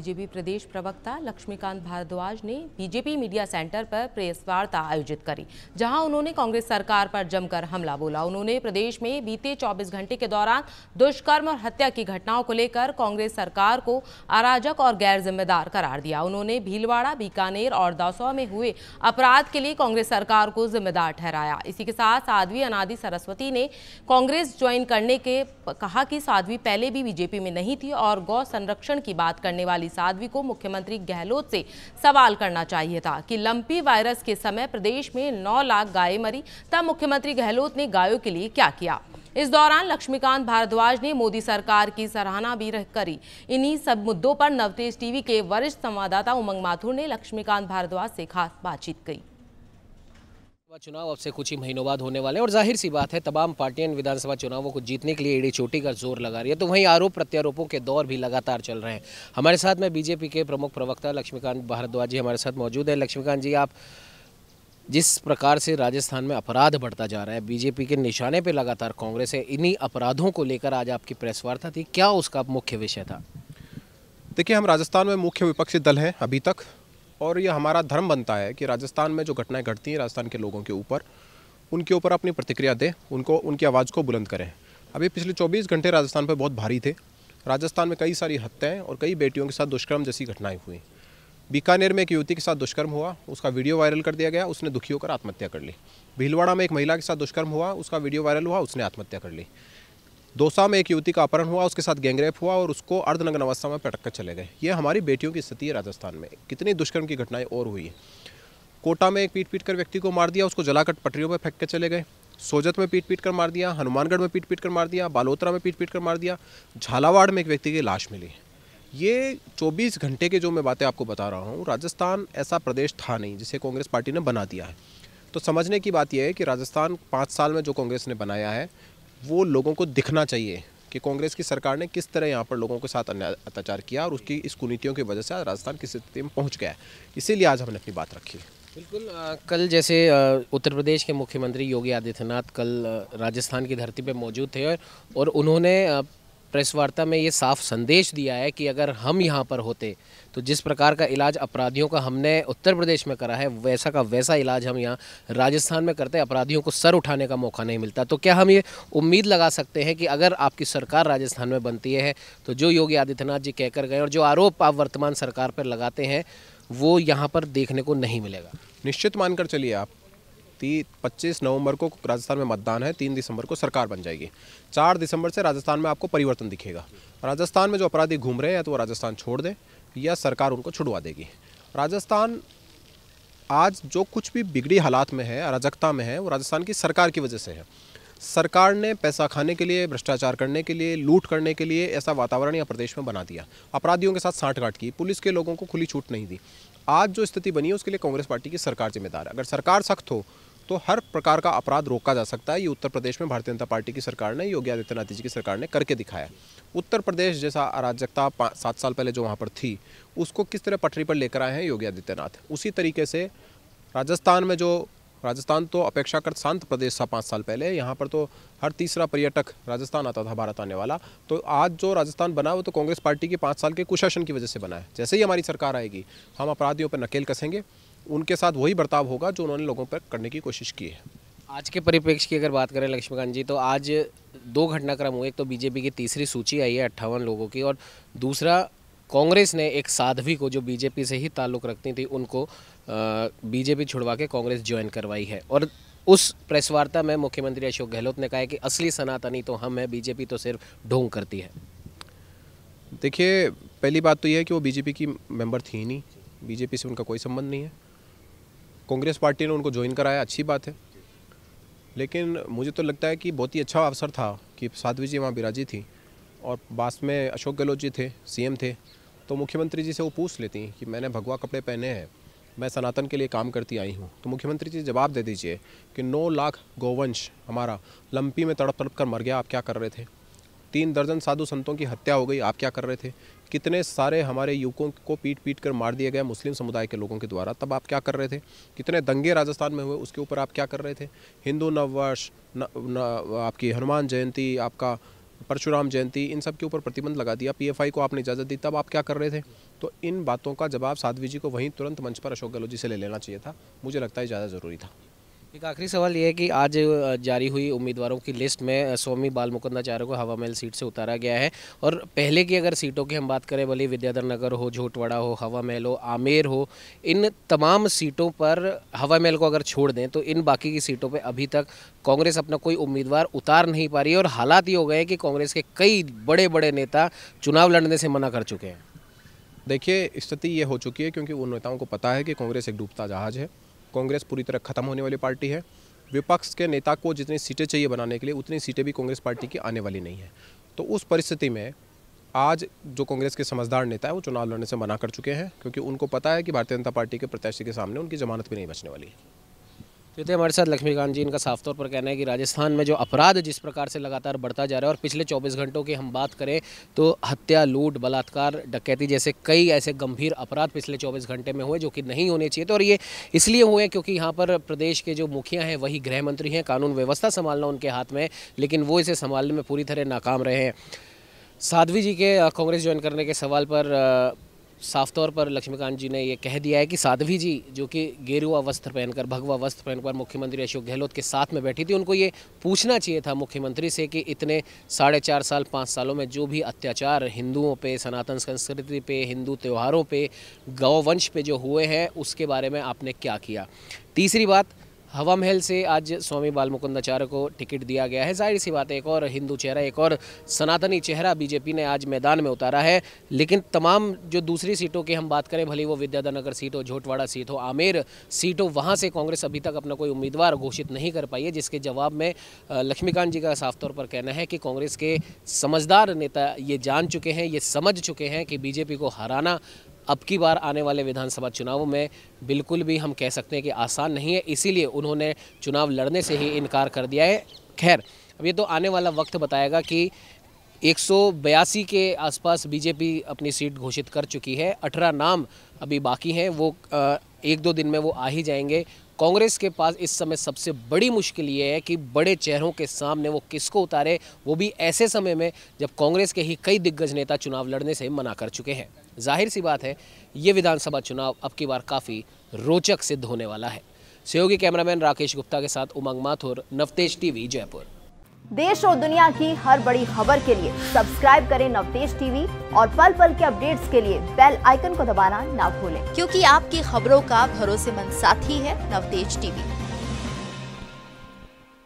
BJP प्रदेश प्रवक्ता लक्ष्मीकांत भारद्वाज ने BJP media centre पर प्रेस वार्ता आयोजित करी जहां उन्होंने कांग्रेस सरकार पर जमकर हमला बोला उन्होंने प्रदेश में बीते 24 घंटे के दौरान दुष्कर्म और हत्या की घटनाओं को लेकर कांग्रेस सरकार को अराजक और गैर जिम्मेदार करार दिया उन्होंने भीलवाड़ा बीकानेर और दासौ में हुए अपराध के लिए कांग्रेस सरकार को जिम्मेदार ठहराया इसी के साथ साध्वी अनादि सरस्वती ने कांग्रेस ज्वाइन करने के कहा कि साध्वी पहले भी बीजेपी में नहीं थी और गौ संरक्षण की बात करने वाली साधवी को मुख्यमंत्री गहलोत से सवाल करना चाहिए था कि लंपी वायरस के समय प्रदेश में नौ लाख गाय मरी तब मुख्यमंत्री गहलोत ने गायों के लिए क्या किया इस दौरान लक्ष्मीकांत भारद्वाज ने मोदी सरकार की सराहना भी करी इन्हीं सब मुद्दों पर नवतेज टीवी के वरिष्ठ संवाददाता उमंग माथुर ने लक्ष्मीकांत भारद्वाज से खास बातचीत की चुनाव अब से कुछ ही महीनों बाद होने वाले हैं और जाहिर सी बात है तमाम पार्टियां विधानसभा चुनावों को जीतने के लिए एड़ी चोटी का जोर लगा रही है तो वहीं आरोप प्रत्यारोपों के दौर भी लगातार चल रहे हैं हमारे साथ में बीजेपी के प्रमुख प्रवक्ता लक्ष्मीकांत भारद्वाज जी हमारे साथ मौजूद है लक्ष्मीकांत जी आप जिस प्रकार से राजस्थान में अपराध बढ़ता जा रहा है बीजेपी के निशाने पर लगातार कांग्रेस है इन्हीं अपराधों को लेकर आज आपकी प्रेस वार्ता थी क्या उसका मुख्य विषय था देखिए हम राजस्थान में मुख्य विपक्षी दल हैं अभी तक और ये हमारा धर्म बनता है कि राजस्थान में जो घटनाएं घटती हैं राजस्थान के लोगों के ऊपर उनके ऊपर अपनी प्रतिक्रिया दें उनको उनकी आवाज़ को बुलंद करें अभी पिछले 24 घंटे राजस्थान पर बहुत भारी थे राजस्थान में कई सारी हत्याएं और कई बेटियों के साथ दुष्कर्म जैसी घटनाएं हुई बीकानेर में एक युवती के साथ दुष्कर्म हुआ उसका वीडियो वायरल कर दिया गया उसने दुखी होकर आत्महत्या कर ली भीलवाड़ा में एक महिला के साथ दुष्कर्म हुआ उसका वीडियो वायरल हुआ उसने आत्महत्या कर ली दोसा में एक युवती का अपहरण हुआ उसके साथ गैंगरेप हुआ और उसको अर्धनग्न अवस्था में पटक कर चले गए ये हमारी बेटियों की स्थिति है राजस्थान में कितनी दुष्कर्म की घटनाएं और हुई है कोटा में एक पीट पीट कर व्यक्ति को मार दिया उसको जलाकर पटरियों पर फेंक कर चले गए सोजत में पीट पीट कर मार दिया हनुमानगढ़ में पीट पीट कर मार दिया बालोतरा में पीट पीट कर मार दिया झालावाड़ में एक व्यक्ति की लाश मिली ये 24 घंटे के जो मैं बातें आपको बता रहा हूँ राजस्थान ऐसा प्रदेश था नहीं जिसे कांग्रेस पार्टी ने बना दिया है तो समझने की बात यह है कि राजस्थान पाँच साल में जो कांग्रेस ने बनाया है वो लोगों को दिखना चाहिए कि कांग्रेस की सरकार ने किस तरह यहाँ पर लोगों के साथ अत्याचार किया और उसकी इस कुनीतियों की वजह से आज राजस्थान किस स्थिति में पहुँच गया है इसीलिए आज हमने अपनी बात रखी बिल्कुल कल जैसे उत्तर प्रदेश के मुख्यमंत्री योगी आदित्यनाथ कल राजस्थान की धरती पर मौजूद थे और उन्होंने प्रेस वार्ता में ये साफ संदेश दिया है कि अगर हम यहाँ पर होते तो जिस प्रकार का इलाज अपराधियों का हमने उत्तर प्रदेश में करा है वैसा का वैसा इलाज हम यहाँ राजस्थान में करते अपराधियों को सर उठाने का मौका नहीं मिलता तो क्या हम ये उम्मीद लगा सकते हैं कि अगर आपकी सरकार राजस्थान में बनती है तो जो योगी आदित्यनाथ जी कहकर गए और जो आरोप आप वर्तमान सरकार पर लगाते हैं वो यहाँ पर देखने को नहीं मिलेगा निश्चित मानकर चलिए आप सकती 25 नवंबर को राजस्थान में मतदान है 3 दिसंबर को सरकार बन जाएगी 4 दिसंबर से राजस्थान में आपको परिवर्तन दिखेगा राजस्थान में जो अपराधी घूम रहे हैं तो वो राजस्थान छोड़ दें या सरकार उनको छुड़वा देगी राजस्थान आज जो कुछ भी बिगड़ी हालात में है अराजकता में है वो राजस्थान की सरकार की वजह से है सरकार ने पैसा खाने के लिए भ्रष्टाचार करने के लिए लूट करने के लिए ऐसा वातावरण यहाँ प्रदेश में बना दिया अपराधियों के साथ सांठगांठ की पुलिस के लोगों को खुली छूट नहीं दी आज जो स्थिति बनी है उसके लिए कांग्रेस पार्टी की सरकार जिम्मेदार है अगर सरकार सख्त हो तो हर प्रकार का अपराध रोका जा सकता है ये उत्तर प्रदेश में भारतीय जनता पार्टी की सरकार ने योगी आदित्यनाथ जी की सरकार ने करके दिखाया उत्तर प्रदेश जैसा अराजकता सात साल पहले जो वहाँ पर थी उसको किस तरह पटरी पर लेकर आए हैं योगी आदित्यनाथ उसी तरीके से राजस्थान में जो राजस्थान तो अपेक्षाकृत शांत प्रदेश था पाँच साल पहले यहाँ पर तो हर तीसरा पर्यटक राजस्थान आता था भारत आने वाला तो आज जो राजस्थान बना वो तो कांग्रेस पार्टी के पाँच साल के कुशासन की वजह से बना है जैसे ही हमारी सरकार आएगी हम अपराधियों पर नकेल कसेंगे उनके साथ वही बर्ताव होगा जो उन्होंने लोगों पर करने की कोशिश की है आज के परिप्रेक्ष्य की अगर बात करें लक्ष्मीकांत जी तो आज दो घटनाक्रम हुए एक तो बीजेपी की तीसरी सूची आई है अट्ठावन लोगों की और दूसरा कांग्रेस ने एक साध्वी को जो बीजेपी से ही ताल्लुक़ रखती थी उनको बीजेपी छुड़वा के कांग्रेस ज्वाइन करवाई है और उस प्रेस वार्ता में मुख्यमंत्री अशोक गहलोत ने कहा कि असली सनातनी तो हम हैं बीजेपी तो सिर्फ ढोंग करती है देखिए पहली बात तो यह है कि वो बीजेपी की मेंबर थी ही नहीं बीजेपी से उनका कोई संबंध नहीं है कांग्रेस पार्टी ने उनको ज्वाइन कराया अच्छी बात है लेकिन मुझे तो लगता है कि बहुत ही अच्छा अवसर था कि साध्वी जी वहाँ बिराजी थी और बास में अशोक गहलोत जी थे सीएम थे तो मुख्यमंत्री जी से वो पूछ लेती कि मैंने भगवा कपड़े पहने हैं मैं सनातन के लिए काम करती आई हूँ तो मुख्यमंत्री जी जवाब दे दीजिए कि नौ लाख गौवंश हमारा लंपी में तड़प तड़प कर मर गया आप क्या कर रहे थे तीन दर्जन साधु संतों की हत्या हो गई आप क्या कर रहे थे कितने सारे हमारे युवकों को पीट पीट कर मार दिया गया मुस्लिम समुदाय के लोगों के द्वारा तब आप क्या कर रहे थे कितने दंगे राजस्थान में हुए उसके ऊपर आप क्या कर रहे थे हिंदू नववर्ष आपकी हनुमान जयंती आपका परशुराम जयंती इन सब के ऊपर प्रतिबंध लगा दिया पीएफआई को आपने इजाज़त दी तब आप क्या कर रहे थे तो इन बातों का जवाब साध्वी जी को वहीं तुरंत मंच पर अशोक गहलोत जी से ले लेना चाहिए था मुझे लगता है ज़्यादा ज़रूरी था एक आखिरी सवाल ये है कि आज जारी हुई उम्मीदवारों की लिस्ट में स्वामी बाल मुकुंदाचार्य को हवा महल सीट से उतारा गया है और पहले की अगर सीटों की हम बात करें भले विद्याधर नगर हो झोटवाड़ा हो हवा महल हो आमेर हो इन तमाम सीटों पर हवा महल को अगर छोड़ दें तो इन बाकी की सीटों पर अभी तक कांग्रेस अपना कोई उम्मीदवार उतार नहीं पा रही है और हालात ये हो गए कि कांग्रेस के कई बड़े बड़े नेता चुनाव लड़ने से मना कर चुके हैं देखिए स्थिति ये हो चुकी है क्योंकि उन नेताओं को पता है कि कांग्रेस एक डूबता जहाज़ है कांग्रेस पूरी तरह खत्म होने वाली पार्टी है विपक्ष के नेता को जितनी सीटें चाहिए बनाने के लिए उतनी सीटें भी कांग्रेस पार्टी की आने वाली नहीं है तो उस परिस्थिति में आज जो कांग्रेस के समझदार नेता है वो चुनाव लड़ने से मना कर चुके हैं क्योंकि उनको पता है कि भारतीय जनता पार्टी के प्रत्याशी के सामने उनकी जमानत भी नहीं बचने वाली है तो थे हमारे साथ लक्ष्मीकांत जी इनका साफ तौर पर कहना है कि राजस्थान में जो अपराध जिस प्रकार से लगातार बढ़ता जा रहा है और पिछले 24 घंटों की हम बात करें तो हत्या लूट बलात्कार डकैती जैसे कई ऐसे गंभीर अपराध पिछले 24 घंटे में हुए जो कि नहीं होने चाहिए तो और ये इसलिए हुए क्योंकि यहाँ पर प्रदेश के जो मुखिया हैं वही गृह मंत्री हैं कानून व्यवस्था संभालना उनके हाथ में लेकिन वो इसे संभालने में पूरी तरह नाकाम रहे हैं साध्वी जी के कांग्रेस ज्वाइन करने के सवाल पर साफ तौर पर लक्ष्मीकांत जी ने ये कह दिया है कि साध्वी जी जो कि गेरुआ वस्त्र पहनकर भगवा वस्त्र पहनकर मुख्यमंत्री अशोक गहलोत के साथ में बैठी थी उनको ये पूछना चाहिए था मुख्यमंत्री से कि इतने साढ़े चार साल पाँच सालों में जो भी अत्याचार हिंदुओं पे सनातन संस्कृति पे हिंदू त्योहारों पे गौवंश पे जो हुए हैं उसके बारे में आपने क्या किया तीसरी बात हवा महल से आज स्वामी बालमुकुंदाचार्य को टिकट दिया गया है जाहिर सी बात है एक और हिंदू चेहरा एक और सनातनी चेहरा बीजेपी ने आज मैदान में उतारा है लेकिन तमाम जो दूसरी सीटों की हम बात करें भले वो विद्याधर सीट हो झोटवाड़ा सीट हो आमेर सीट हो वहाँ से कांग्रेस अभी तक अपना कोई उम्मीदवार घोषित नहीं कर पाई है जिसके जवाब में लक्ष्मीकांत जी का साफ तौर पर कहना है कि कांग्रेस के समझदार नेता ये जान चुके हैं ये समझ चुके हैं कि बीजेपी को हराना अब की बार आने वाले विधानसभा चुनावों में बिल्कुल भी हम कह सकते हैं कि आसान नहीं है इसीलिए उन्होंने चुनाव लड़ने से ही इनकार कर दिया है खैर अब ये तो आने वाला वक्त बताएगा कि एक के आसपास बीजेपी अपनी सीट घोषित कर चुकी है अठारह नाम अभी बाकी हैं वो एक दो दिन में वो आ ही जाएंगे कांग्रेस के पास इस समय सबसे बड़ी मुश्किल ये है कि बड़े चेहरों के सामने वो किसको उतारे वो भी ऐसे समय में जब कांग्रेस के ही कई दिग्गज नेता चुनाव लड़ने से मना कर चुके हैं जाहिर सी बात है ये विधानसभा चुनाव अब की बार काफ़ी रोचक सिद्ध होने वाला है सहयोगी कैमरामैन राकेश गुप्ता के साथ उमंग माथुर नवतेज टीवी जयपुर देश और दुनिया की हर बड़ी खबर के लिए सब्सक्राइब करें नवदेश टीवी और पल पल के अपडेट्स के लिए बेल आइकन को दबाना ना भूलें क्योंकि आपकी खबरों का भरोसेमंद साथी है नवतेज टीवी